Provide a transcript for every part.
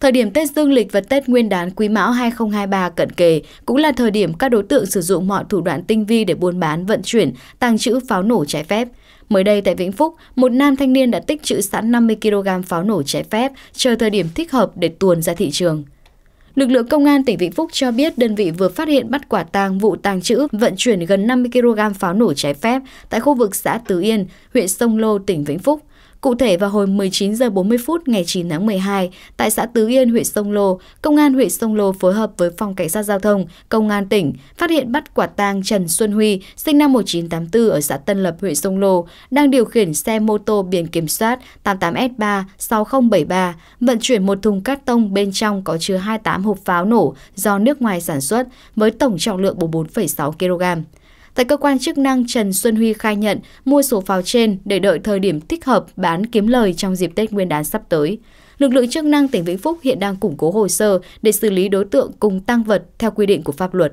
Thời điểm Tết Dương lịch và Tết Nguyên đán Quý Mão 2023 cận kề cũng là thời điểm các đối tượng sử dụng mọi thủ đoạn tinh vi để buôn bán, vận chuyển, tàng trữ pháo nổ trái phép. Mới đây tại Vĩnh Phúc, một nam thanh niên đã tích trữ sẵn 50 kg pháo nổ trái phép, chờ thời điểm thích hợp để tuồn ra thị trường. Lực lượng công an tỉnh Vĩnh Phúc cho biết đơn vị vừa phát hiện bắt quả tang vụ tàng trữ vận chuyển gần 50 kg pháo nổ trái phép tại khu vực xã Tứ Yên, huyện Sông Lô, tỉnh Vĩnh Phúc. Cụ thể vào hồi 19 giờ 40 phút ngày 9 tháng 12, tại xã Tứ Yên, huyện Sông Lô, Công an huyện Sông Lô phối hợp với Phòng Cảnh sát Giao thông, Công an tỉnh phát hiện bắt quả tang Trần Xuân Huy, sinh năm 1984 ở xã Tân Lập, huyện Sông Lô, đang điều khiển xe mô tô biển kiểm soát 88 s 36073 vận chuyển một thùng cát tông bên trong có chứa 28 hộp pháo nổ do nước ngoài sản xuất với tổng trọng lượng 44,6 kg. Tại cơ quan chức năng, Trần Xuân Huy khai nhận mua số pháo trên để đợi thời điểm thích hợp bán kiếm lời trong dịp Tết Nguyên đán sắp tới. Lực lượng chức năng tỉnh Vĩnh Phúc hiện đang củng cố hồ sơ để xử lý đối tượng cùng tăng vật theo quy định của pháp luật.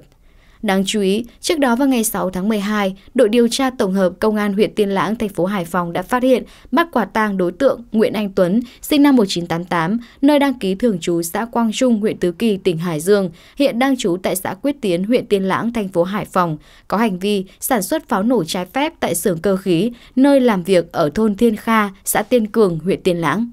Đáng chú ý, trước đó vào ngày 6 tháng 12, đội điều tra tổng hợp Công an huyện Tiên Lãng, thành phố Hải Phòng đã phát hiện bắt quả tang đối tượng Nguyễn Anh Tuấn, sinh năm 1988, nơi đăng ký thường trú xã Quang Trung, huyện Tứ Kỳ, tỉnh Hải Dương, hiện đang trú tại xã Quyết Tiến, huyện Tiên Lãng, thành phố Hải Phòng, có hành vi sản xuất pháo nổ trái phép tại xưởng cơ khí, nơi làm việc ở thôn Thiên Kha, xã Tiên Cường, huyện Tiên Lãng.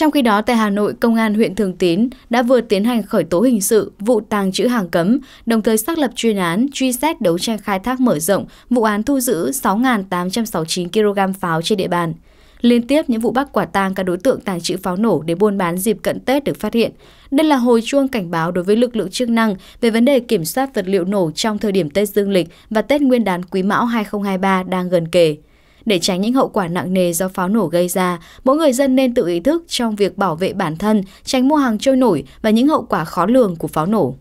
Trong khi đó, tại Hà Nội, Công an huyện Thường Tín đã vừa tiến hành khởi tố hình sự vụ tàng trữ hàng cấm, đồng thời xác lập chuyên án truy xét đấu tranh khai thác mở rộng vụ án thu giữ 6.869 kg pháo trên địa bàn. Liên tiếp những vụ bắt quả tang các đối tượng tàng trữ pháo nổ để buôn bán dịp cận Tết được phát hiện. Đây là hồi chuông cảnh báo đối với lực lượng chức năng về vấn đề kiểm soát vật liệu nổ trong thời điểm Tết Dương lịch và Tết Nguyên đán Quý Mão 2023 đang gần kề. Để tránh những hậu quả nặng nề do pháo nổ gây ra, mỗi người dân nên tự ý thức trong việc bảo vệ bản thân, tránh mua hàng trôi nổi và những hậu quả khó lường của pháo nổ.